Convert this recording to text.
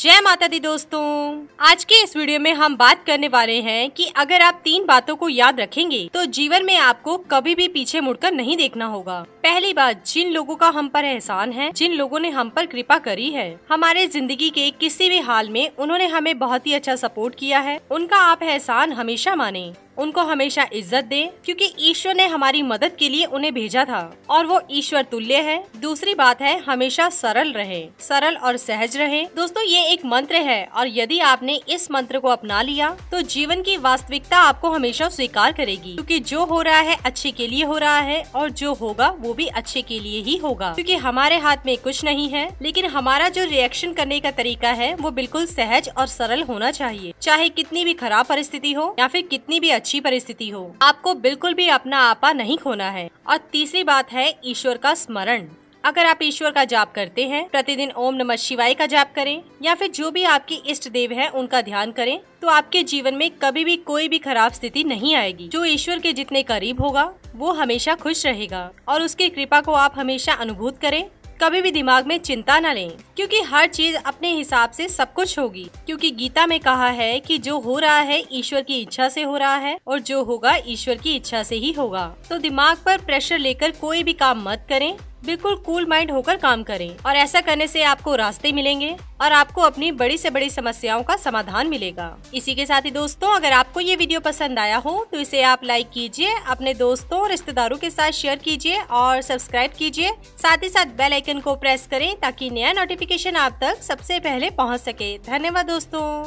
जय माता दी दोस्तों आज के इस वीडियो में हम बात करने वाले हैं कि अगर आप तीन बातों को याद रखेंगे तो जीवन में आपको कभी भी पीछे मुड़कर नहीं देखना होगा पहली बात जिन लोगों का हम पर एहसान है जिन लोगों ने हम पर कृपा करी है हमारे जिंदगी के किसी भी हाल में उन्होंने हमें बहुत ही अच्छा सपोर्ट किया है उनका आप एहसान हमेशा माने उनको हमेशा इज्जत दें क्योंकि ईश्वर ने हमारी मदद के लिए उन्हें भेजा था और वो ईश्वर तुल्य है दूसरी बात है हमेशा सरल रहे सरल और सहज रहे दोस्तों ये एक मंत्र है और यदि आपने इस मंत्र को अपना लिया तो जीवन की वास्तविकता आपको हमेशा स्वीकार करेगी क्योंकि जो हो रहा है अच्छे के लिए हो रहा है और जो होगा वो भी अच्छे के लिए ही होगा क्योंकि हमारे हाथ में कुछ नहीं है लेकिन हमारा जो रिएक्शन करने का तरीका है वो बिल्कुल सहज और सरल होना चाहिए चाहे कितनी भी खराब परिस्थिति हो या फिर कितनी भी अच्छी परिस्थिति हो आपको बिल्कुल भी अपना आपा नहीं खोना है और तीसरी बात है ईश्वर का स्मरण अगर आप ईश्वर का जाप करते हैं प्रतिदिन ओम नमः शिवाय का जाप करें या फिर जो भी आपकी इष्ट देव है उनका ध्यान करें तो आपके जीवन में कभी भी कोई भी खराब स्थिति नहीं आएगी जो ईश्वर के जितने करीब होगा वो हमेशा खुश रहेगा और उसकी कृपा को आप हमेशा अनुभूत करें कभी भी दिमाग में चिंता न लें क्योंकि हर चीज अपने हिसाब से सब कुछ होगी क्योंकि गीता में कहा है कि जो हो रहा है ईश्वर की इच्छा से हो रहा है और जो होगा ईश्वर की इच्छा से ही होगा तो दिमाग पर प्रेशर लेकर कोई भी काम मत करें बिल्कुल कूल माइंड होकर काम करें और ऐसा करने से आपको रास्ते मिलेंगे और आपको अपनी बड़ी से बड़ी समस्याओं का समाधान मिलेगा इसी के साथ ही दोस्तों अगर आपको ये वीडियो पसंद आया हो तो इसे आप लाइक कीजिए अपने दोस्तों और रिश्तेदारों के साथ शेयर कीजिए और सब्सक्राइब कीजिए साथ ही साथ बेल आइकन को प्रेस करें ताकि नया नोटिफिकेशन आप तक सबसे पहले पहुँच सके धन्यवाद दोस्तों